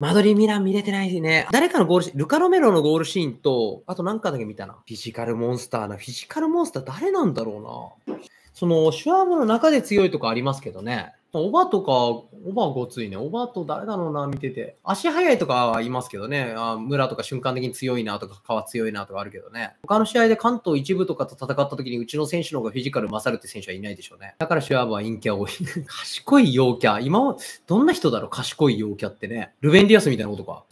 マドリー・ミラン見れてないですね。誰かのゴールシーン、ルカ・ロメロのゴールシーンと、あとなんかだけ見たな。フィジカルモンスターな。フィジカルモンスター誰なんだろうな。その、シュワームの中で強いとかありますけどね。オバとか、オバごついね。オバと誰だろうな、見てて。足速いとかはいますけどね。あ村とか瞬間的に強いなとか、川強いなとかあるけどね。他の試合で関東一部とかと戦った時に、うちの選手の方がフィジカル勝るって選手はいないでしょうね。だからシュワームは陰キャ多い。賢い陽キャ。今は、どんな人だろう賢い陽キャってね。ルベンディアスみたいなことか。